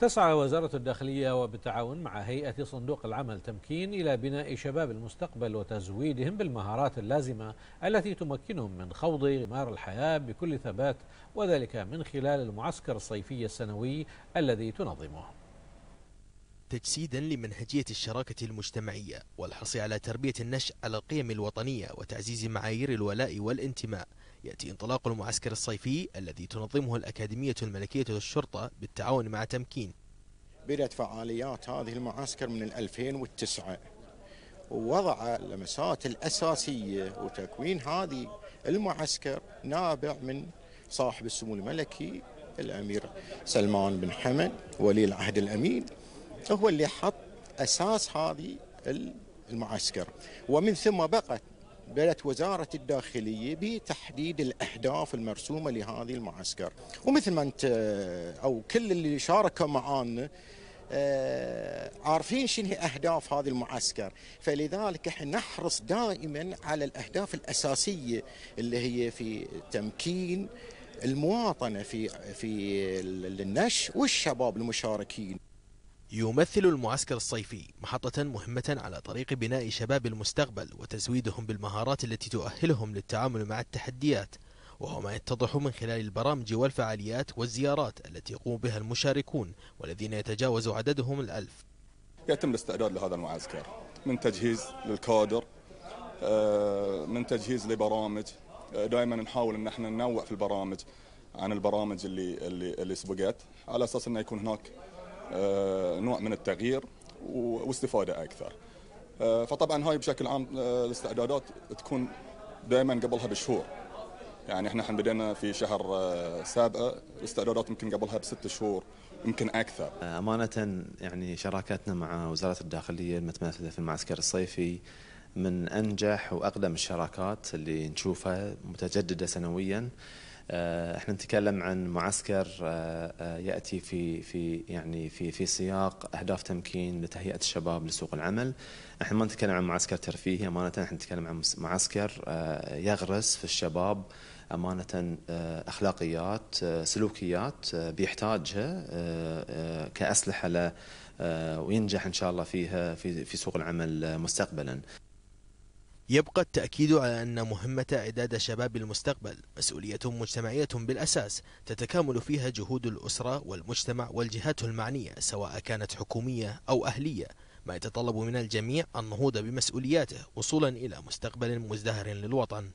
تسعى وزارة الداخلية وبالتعاون مع هيئة صندوق العمل تمكين إلى بناء شباب المستقبل وتزويدهم بالمهارات اللازمة التي تمكنهم من خوض غمار الحياة بكل ثبات وذلك من خلال المعسكر الصيفي السنوي الذي تنظمه تجسيدا لمنهجية الشراكة المجتمعية والحرص على تربية النشء على القيم الوطنية وتعزيز معايير الولاء والانتماء يأتي انطلاق المعسكر الصيفي الذي تنظمه الأكاديمية الملكية للشرطة بالتعاون مع تمكين بدأت فعاليات هذه المعسكر من 2009 ووضع اللمسات الأساسية وتكوين هذه المعسكر نابع من صاحب السمو الملكي الأمير سلمان بن حمد ولي العهد الأمين هو اللي حط أساس هذه المعسكر ومن ثم بقت بدأت وزارة الداخلية بتحديد الأهداف المرسومة لهذه المعسكر ومثل ما أنت أو كل اللي شاركوا معانا آه، عارفين شنو هي أهداف هذا المعسكر فلذلك احنا نحرص دائما على الأهداف الأساسية اللي هي في تمكين المواطنة في في النش والشباب المشاركين يمثل المعسكر الصيفي محطة مهمة على طريق بناء شباب المستقبل وتزويدهم بالمهارات التي تؤهلهم للتعامل مع التحديات وهو ما يتضح من خلال البرامج والفعاليات والزيارات التي يقوم بها المشاركون والذين يتجاوز عددهم الألف يتم الاستعداد لهذا المعسكر من تجهيز للكادر آه، من تجهيز لبرامج آه، دائما نحاول ان احنا ننوع في البرامج عن البرامج اللي اللي اللي سبقت على اساس انه يكون هناك آه، نوع من التغيير واستفاده اكثر. آه، فطبعا هاي بشكل عام آه، الاستعدادات تكون دائما قبلها بشهور. يعني احنا الحين بدينا في شهر سابعه الاستعدادات يمكن قبلها بست شهور يمكن اكثر. امانه يعني شراكتنا مع وزاره الداخليه المتمثله في المعسكر الصيفي من انجح واقدم الشراكات اللي نشوفها متجدده سنويا. آه، احنا نتكلم عن معسكر آه، آه، ياتي في في يعني في في سياق اهداف تمكين لتهيئه الشباب لسوق العمل. احنا ما نتكلم عن معسكر ترفيهي امانه احنا نتكلم عن معسكر يغرس في الشباب امانه اخلاقيات سلوكيات بيحتاجها كاسلحه ل وينجح ان شاء الله فيها في في سوق العمل مستقبلا. يبقى التأكيد على أن مهمة إعداد شباب المستقبل مسؤولية مجتمعية بالأساس تتكامل فيها جهود الأسرة والمجتمع والجهات المعنية سواء كانت حكومية أو أهلية ما يتطلب من الجميع النهوض بمسؤولياته وصولا إلى مستقبل مزدهر للوطن